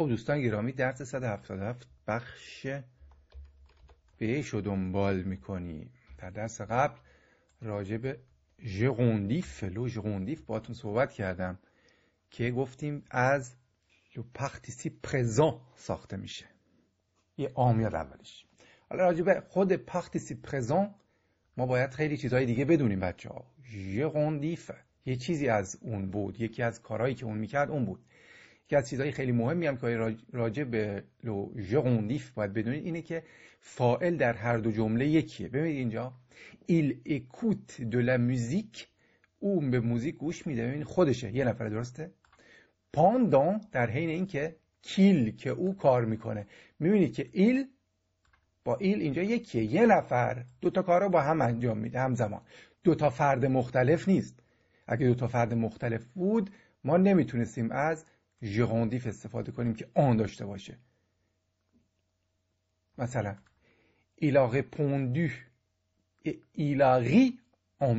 خب دوستان گرامی درس 177 بخش بهش رو دنبال میکنیم در درس قبل راجع به ژغوندیف لو ژغوندیف باتون صحبت کردم که گفتیم از لو پرزان ساخته میشه یه آمیاد اولش حالا راجع به خود پختیسی پرزان ما باید خیلی چیزهای دیگه بدونیم بچه ها ژغوندیف یه چیزی از اون بود یکی از کارهایی که اون میکرد اون بود که از چیزهای خیلی مهمی هم که راجع به لو باید بدونید اینه که فائل در هر دو جمله یکیه ببینید اینجا ایل اکوت دو لا موزیک او به موزیک گوش میده ببینید خودشه یه نفر درسته پاندان در حین اینکه کیل که او کار میکنه میبینید که ایل با ایل اینجا یکیه یه نفر دو تا کار رو با هم انجام میده همزمان دو تا فرد مختلف نیست اگه دو تا فرد مختلف بود ما نمیتونستیم از ژیروندیف استفاده کنیم که آن داشته باشه مثلا il a répondu et il a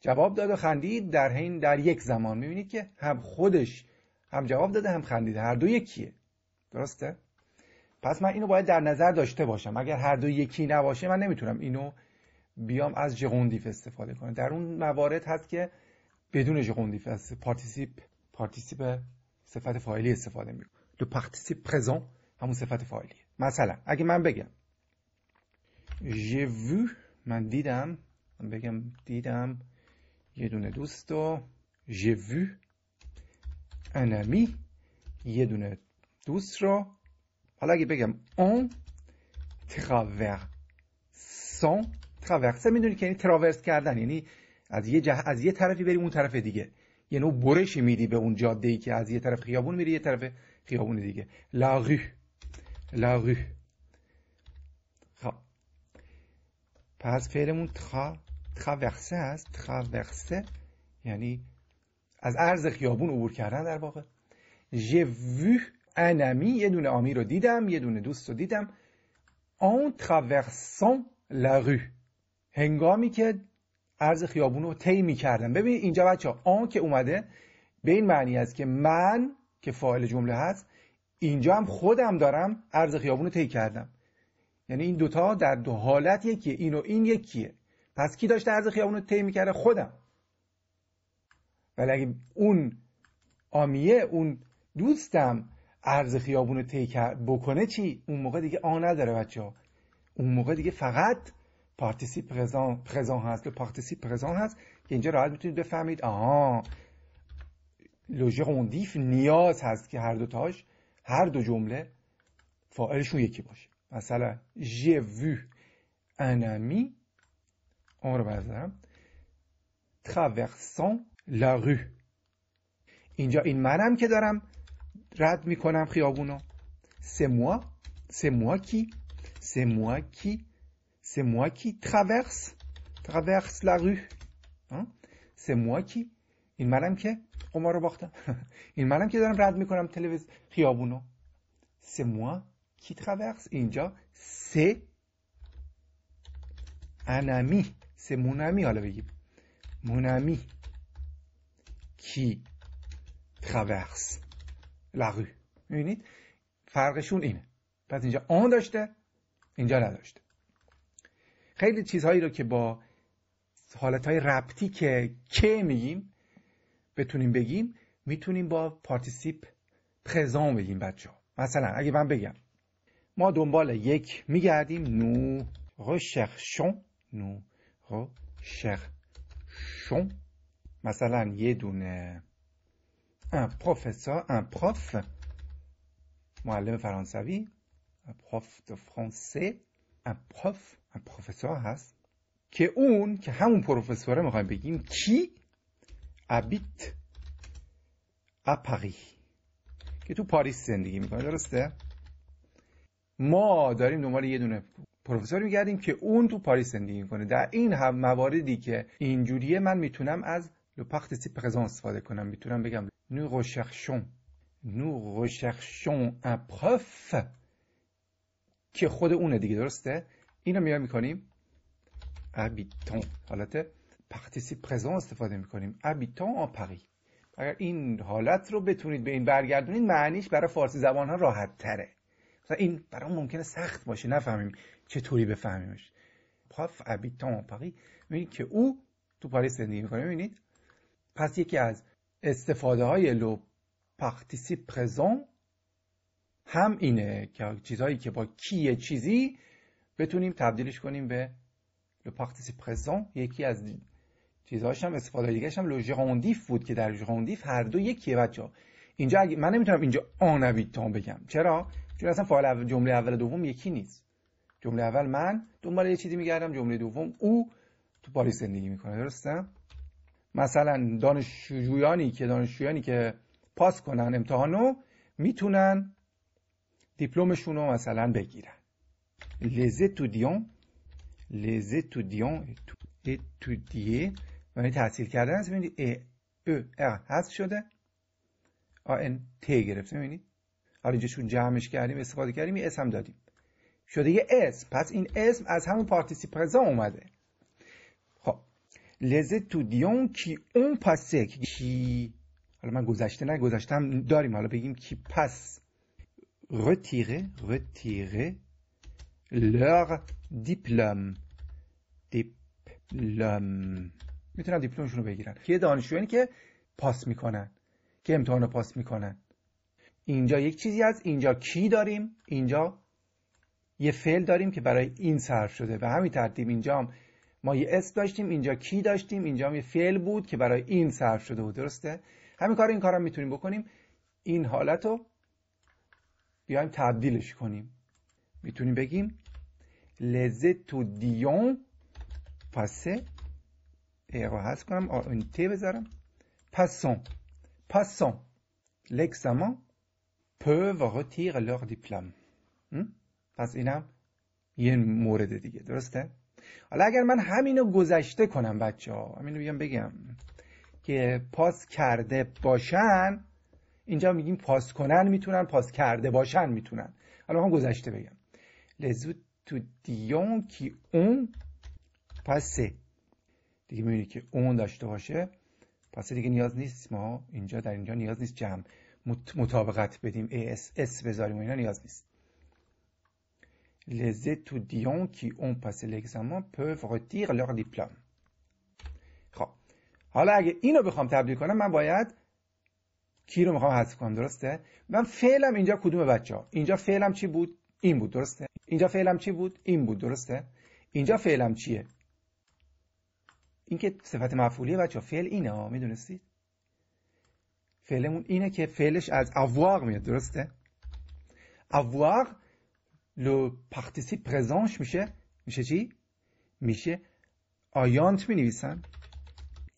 جواب داد و خندید در حین در یک زمان میبینید که هم خودش هم جواب داده هم خندیده هر دو یکیه درسته پس من اینو باید در نظر داشته باشم اگر هر دو یکی نباشه من نمیتونم اینو بیام از جغوندیف استفاده کنم در اون موارد هست که بدون ژغوندیف از پارتیسیپ پارتیسیپ صفت فاعلی استفاده می دو پارتیسیپ پرزون همون صفت فاعلیه مثلا اگه من بگم جه vu من دیدم من بگم دیدم یه دونه دوست و j'ai vu un یه دونه دوست رو حالا اگه بگم اون traversant traverse میدونی که یعنی تراورس کردن یعنی از یه, جه... از یه طرفی بریم اون طرف دیگه یه نوع برشی میدی به اون جاده ای که از یه طرف خیابون میری یه طرف خیابون دیگه لاغی لاغی خب. پس فعلمون تخا وقصه هست یعنی از عرض خیابون عبور کردن در واقع جوو انمی یه دونه آمی رو دیدم یه دونه دوست رو دیدم اون تراورسان لا رو هنگامی که عرض خیابون رو طی میکردم ببینید اینجا بچه ها آن که اومده به این معنی است که من که فاعل جمله هست اینجا هم خودم دارم عرض خیابون رو طی کردم یعنی این دوتا در دو حالت یکیه این و این یکیه پس کی داشته عرض خیابون رو طی میکرده خودم ولی اگه اون آمیه اون دوستم عرض خیابون رو طی بکنه چی اون موقع دیگه آ نداره بچه ها اون موقع دیگه فقط پارتیسیپ پرزان هست و پارتیسیپ پرزان هست که اینجا راحت میتونید بفهمید آها دیف نیاز هست که هر دو تاش هر دو جمله فاعلشون یکی باشه مثلا ژ وو انامی اون رو بردارم ترورسان لا رو اینجا این منم که دارم رد میکنم خیابونو سه موا سه موا کی سه موا کی c'est moi qui traverse, traverse la rue. Hein? C'est moi qui. این منم qui قمار رو باختم این منم که دارم رد میکنم تلویز خیابونو c'est moi qui traverse اینجا c'est un ami c'est mon ami حالا بگیم mon ami qui traverse la rue میبینید فرقشون اینه پس اینجا آن داشته اینجا نداشته خیلی چیزهایی رو که با حالتهای ربطی که که میگیم بتونیم بگیم میتونیم با پارتیسیپ پرزان بگیم بچه مثلا اگه من بگم ما دنبال یک میگردیم نو شون نو شون مثلا یه دونه ان پروفسور ان پروف معلم فرانسوی پروف prof اپروف پروفسور هست که اون که همون پروفسوره میخوایم بگیم کی ابیت اپاری که تو پاریس زندگی میکنه درسته ما داریم دنبال یه دونه پروفسور میگردیم که اون تو پاریس زندگی میکنه در این هم مواردی که اینجوریه من میتونم از لپخت پخت سی پرزانس استفاده کنم میتونم بگم نو رشرشون نو رشرشون un که خود اونه دیگه درسته اینو میایم میکنیم ابیتون حالت پختیسی پرزان استفاده میکنیم ابیتون آپقی اگر این حالت رو بتونید به این برگردونید معنیش برای فارسی زبان ها راحت تره مثلا این برای ممکنه سخت باشه نفهمیم چطوری بفهمیمش پاف ابیتون آپقی می میبینید که او تو پاریس زندگی میکنه میبینید پس یکی از استفاده های لو پختیسی présent هم اینه که چیزهایی که با کیه چیزی بتونیم تبدیلش کنیم به لو پارتیسی پرزون یکی از چیزهاش هم استفاده دیگه هم لو بود که در ژوندیف هر دو یکیه بچه اینجا اگه من نمیتونم اینجا آنویتان بگم چرا چون اصلا فعال جمله اول دوم یکی نیست جمله اول من دنبال یه چیزی میگردم جمله دوم او تو پاریس زندگی میکنه درسته مثلا دانشجویانی که دانشجویانی که پاس کنن امتحانو میتونن دیپلمشون رو مثلا بگیرن les étudiants les étudiants étudier یعنی تحصیل کردن هست ببینید ا ا ا هست شده آ ان ت گرفته ببینید حالا اینجا چون جمعش کردیم استفاده کردیم یه اسم دادیم شده یه اسم پس این اسم از همون پرزا اومده خب les étudiants qui ont passé کی حالا من گذشته نه گذشتم داریم حالا بگیم کی پس retirer, retirer leur دیپلم Diplôme. میتونن دیپلمشون رو بگیرن یه دانشجویانی که پاس میکنن که امتحان رو پاس میکنن اینجا یک چیزی از اینجا کی داریم اینجا یه فعل داریم که برای این صرف شده به همین ترتیب اینجا هم ما یه اسم داشتیم اینجا کی داشتیم اینجا هم یه فعل بود که برای این صرف شده و درسته همین کار این کارا میتونیم بکنیم این حالت رو بیایم تبدیلش کنیم میتونیم بگیم لذت تو دیون پسه ای رو حذف کنم اون تی بذارم پسان پسان لکسامان و رتیر لور دیپلم پس اینم یه مورد دیگه درسته حالا اگر من همینو گذشته کنم بچه ها همینو بگم بگم که پاس کرده باشن اینجا میگیم پاس کنن میتونن پاس کرده باشن میتونن حالا هم گذشته بگم لزو تو دیون کی اون پس دیگه میبینی که اون داشته باشه پس دیگه نیاز نیست ما اینجا در اینجا نیاز نیست جمع مطابقت بدیم اس اس بذاریم و اینا نیاز نیست Les étudiants qui ont passé l'examen peuvent retirer leur diplôme. خب حالا اگه اینو بخوام تبدیل کنم من باید کی رو میخوام حذف کنم درسته من فعلم اینجا کدوم بچه ها اینجا فعلم چی بود این بود درسته اینجا فعلم چی بود این بود درسته اینجا فعلم چیه این که صفت مفعولیه بچه فعل اینه ها میدونستید فعلمون اینه که فعلش از avoir میاد درسته avoir لو participe پرزانش میشه میشه چی میشه آیانت می نویسن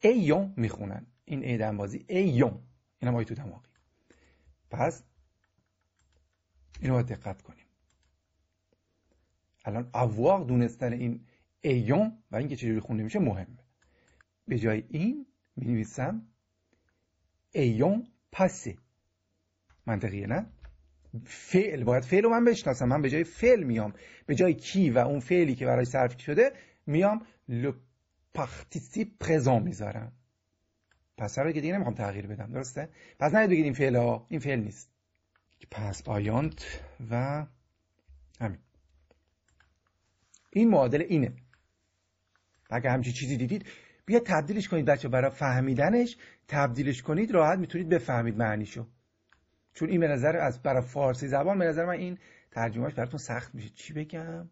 ایون میخونن این بازی ایون این آی تو دماغی پس اینو باید دقت کنیم الان اواق دونستن این ایون و اینکه چجوری خونده میشه مهمه به جای این می نویسم ایام پسه منطقیه نه فعل باید فعل رو من بشناسم من به جای فعل میام به جای کی و اون فعلی که برای صرف شده میام لو پارتیسی پرزان میذارم پس رو که دیگه نمیخوام تغییر بدم درسته پس نه بگید این فعل ها این فعل نیست پس آیانت و همین این معادله اینه اگر همچی چیزی دیدید بیا تبدیلش کنید بچه برای فهمیدنش تبدیلش کنید راحت میتونید بفهمید معنیشو چون این به نظر از برای فارسی زبان به نظر من این ترجمهش براتون سخت میشه چی بگم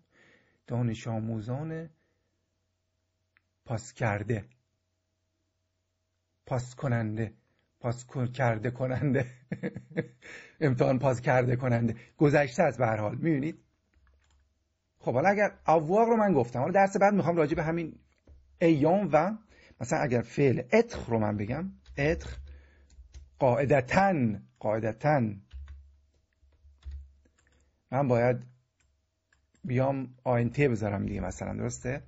دانش آموزان پاس کرده پاس کننده پاس کرده کننده امتحان پاس کرده کننده گذشته از به حال میبینید خب حالا اگر اوواق رو من گفتم حالا درس بعد میخوام راجع به همین ایام و مثلا اگر فعل اتخ رو من بگم اتخ قاعدتن قاعدتا من باید بیام آینته بذارم دیگه مثلا درسته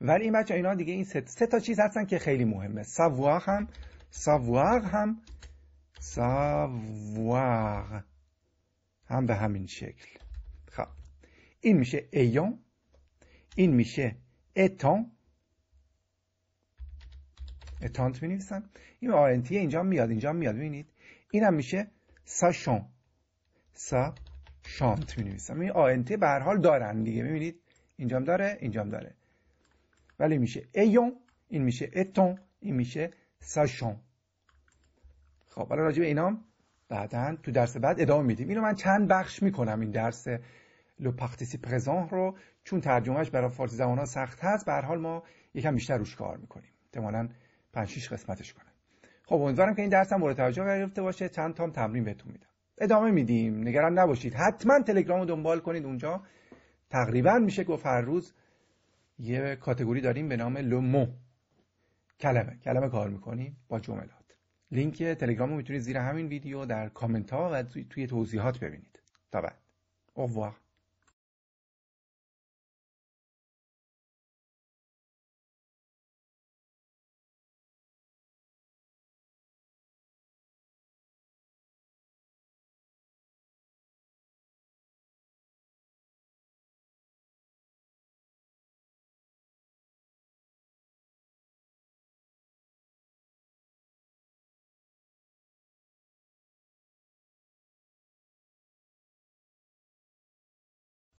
ولی این بچه اینا دیگه این سه, تا چیز هستن که خیلی مهمه سوار هم سوار هم سوار هم به همین شکل خب این میشه ایون این میشه اتان اتانت می نویسن این آنتی اینجا میاد اینجا میاد ببینید این هم میشه ساشون سا شانت می نویسن این آنتی به هر حال دارن دیگه میبینید اینجام داره اینجام داره ولی میشه ایون این میشه اتون این میشه ساشون خب حالا راجع به اینام بعدا تو درس بعد ادامه میدیم اینو من چند بخش میکنم این درس لو پختیسی رو چون ترجمهش برای فارسی زمان ها سخت هست به حال ما یکم بیشتر روش کار میکنیم احتمالاً 5 6 قسمتش کنه. خب امیدوارم که این درس هم مورد توجه گرفته باشه چند تام تمرین بهتون میدم ادامه میدیم نگران نباشید حتما تلگرام رو دنبال کنید اونجا تقریبا میشه گفت هر روز یه کاتگوری داریم به نام لومو کلمه کلمه کار میکنیم با جملات لینک تلگرام رو میتونید زیر همین ویدیو در کامنت ها و توی توضیحات ببینید تا بعد